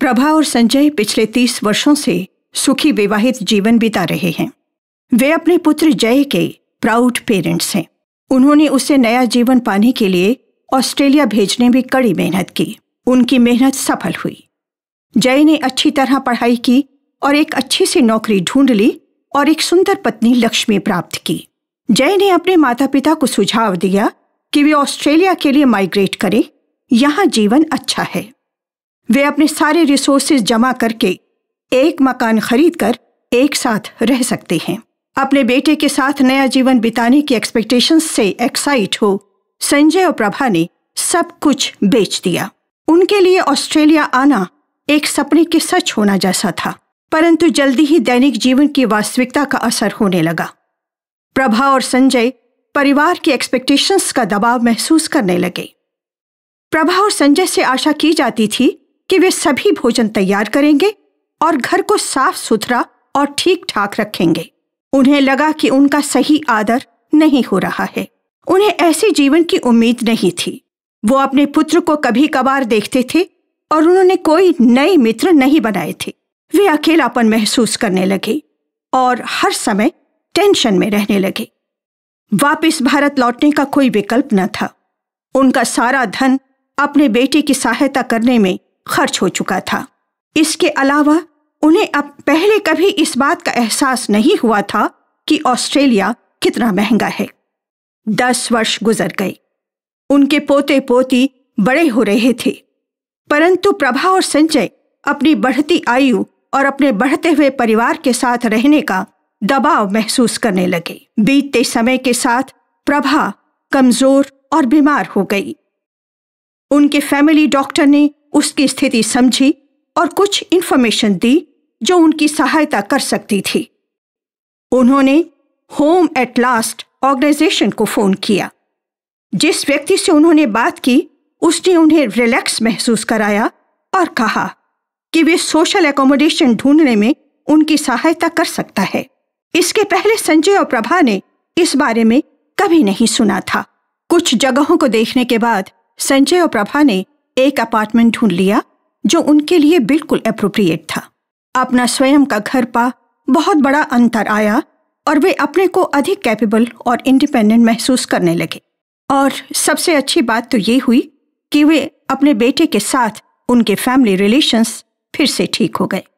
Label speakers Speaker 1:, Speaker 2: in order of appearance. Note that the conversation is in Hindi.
Speaker 1: प्रभा और संजय पिछले तीस वर्षों से सुखी विवाहित जीवन बिता रहे हैं वे अपने पुत्र जय के प्राउड पेरेंट्स हैं उन्होंने उसे नया जीवन पाने के लिए ऑस्ट्रेलिया भेजने में कड़ी मेहनत की उनकी मेहनत सफल हुई जय ने अच्छी तरह पढ़ाई की और एक अच्छी सी नौकरी ढूंढ ली और एक सुंदर पत्नी लक्ष्मी प्राप्त की जय ने अपने माता पिता को सुझाव दिया कि वे ऑस्ट्रेलिया के लिए माइग्रेट करें यहाँ जीवन अच्छा है वे अपने सारे रिसोर्सेज जमा करके एक मकान खरीद कर एक साथ रह सकते हैं अपने बेटे के साथ नया जीवन बिताने की एक्सपेक्टेशन से एक्साइट हो संजय और प्रभा ने सब कुछ बेच दिया उनके लिए ऑस्ट्रेलिया आना एक सपने के सच होना जैसा था परंतु जल्दी ही दैनिक जीवन की वास्तविकता का असर होने लगा प्रभा और संजय परिवार की एक्सपेक्टेशंस का दबाव महसूस करने लगे प्रभा और संजय से आशा की जाती थी कि वे सभी भोजन तैयार करेंगे और घर को साफ सुथरा और ठीक ठाक रखेंगे उन्हें लगा कि उनका सही आदर नहीं हो रहा है उन्हें ऐसे जीवन की उम्मीद नहीं थी वो अपने पुत्र को कभी कभार देखते थे और उन्होंने कोई नए मित्र नहीं बनाए थे वे अकेलापन महसूस करने लगे और हर समय टेंशन में रहने लगे वापस भारत लौटने का कोई विकल्प न था उनका सारा धन अपने बेटे की सहायता करने में खर्च हो चुका था इसके अलावा उन्हें अब पहले कभी इस बात का एहसास नहीं हुआ था कि ऑस्ट्रेलिया कितना महंगा है दस वर्ष गुजर गए उनके पोते पोती बड़े हो रहे थे परंतु प्रभा और संजय अपनी बढ़ती आयु और अपने बढ़ते हुए परिवार के साथ रहने का दबाव महसूस करने लगे बीतते समय के साथ प्रभा कमजोर और बीमार हो गई उनके फैमिली डॉक्टर ने उसकी स्थिति समझी और कुछ इन्फॉर्मेशन दी जो उनकी सहायता कर सकती थी उन्होंने होम एट लास्ट ऑर्गेनाइजेशन को फ़ोन किया जिस व्यक्ति से उन्होंने बात की उसने उन्हें रिलैक्स महसूस कराया और कहा कि वे सोशल एकोमोडेशन ढूंढने में उनकी सहायता कर सकता है इसके पहले संजय और प्रभा ने इस बारे में कभी नहीं सुना था कुछ जगहों को देखने के बाद संजय और प्रभा ने एक अपार्टमेंट ढूंढ लिया जो उनके लिए बिल्कुल अप्रोप्रिएट था अपना स्वयं का घर पा बहुत बड़ा अंतर आया और वे अपने को अधिक कैपेबल और इंडिपेंडेंट महसूस करने लगे और सबसे अच्छी बात तो ये हुई कि वे अपने बेटे के साथ उनके फैमिली रिलेशंस फिर से ठीक हो गए